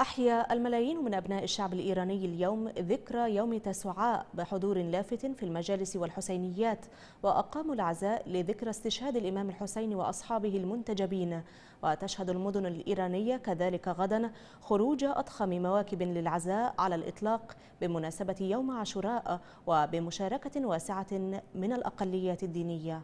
أحيا الملايين من أبناء الشعب الإيراني اليوم ذكرى يوم تسعاء بحضور لافت في المجالس والحسينيات وأقاموا العزاء لذكرى استشهاد الإمام الحسين وأصحابه المنتجبين وتشهد المدن الإيرانية كذلك غدا خروج أضخم مواكب للعزاء على الإطلاق بمناسبة يوم عاشوراء وبمشاركة واسعة من الأقليات الدينية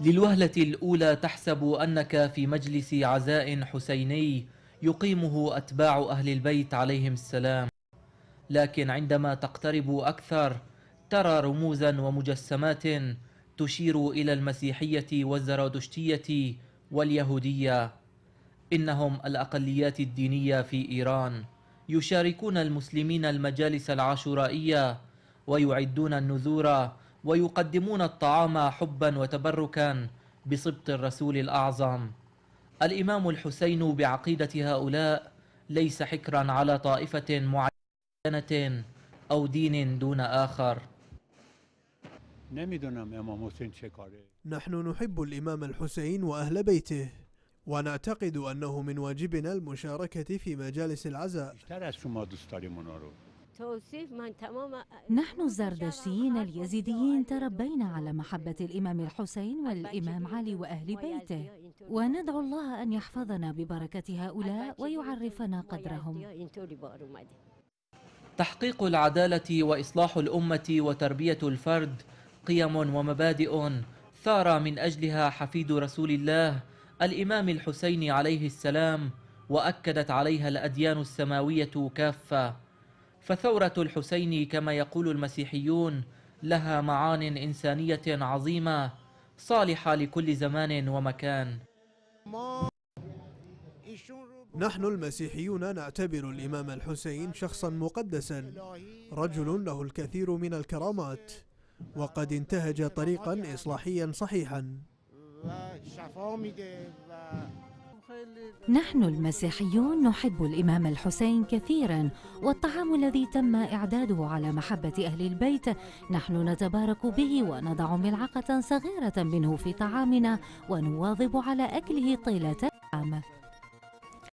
للوهلة الأولى تحسب أنك في مجلس عزاء حسيني يقيمه أتباع أهل البيت عليهم السلام لكن عندما تقترب أكثر ترى رموزا ومجسمات تشير إلى المسيحية والزرادشتية واليهودية إنهم الأقليات الدينية في إيران يشاركون المسلمين المجالس العاشورائية ويعدون النذور ويقدمون الطعام حبا وتبركا بسبط الرسول الأعظم الإمام الحسين بعقيدة هؤلاء ليس حكرا على طائفة معينة أو دين دون آخر نحن نحب الإمام الحسين وأهل بيته ونعتقد أنه من واجبنا المشاركة في مجالس العزاء نحن الزردشتيين اليزيديين تربينا على محبة الإمام الحسين والإمام علي وأهل بيته وندعو الله أن يحفظنا ببركة هؤلاء ويعرفنا قدرهم تحقيق العدالة وإصلاح الأمة وتربية الفرد قيم ومبادئ ثار من أجلها حفيد رسول الله الإمام الحسين عليه السلام وأكدت عليها الأديان السماوية كافة فثورة الحسين كما يقول المسيحيون لها معان إنسانية عظيمة صالحة لكل زمان ومكان نحن المسيحيون نعتبر الإمام الحسين شخصا مقدسا رجل له الكثير من الكرامات وقد انتهج طريقا إصلاحيا صحيحا نحن المسيحيون نحب الامام الحسين كثيرا والطعام الذي تم اعداده على محبه اهل البيت نحن نتبارك به ونضع ملعقه صغيره منه في طعامنا ونواظب على اكله طيله العام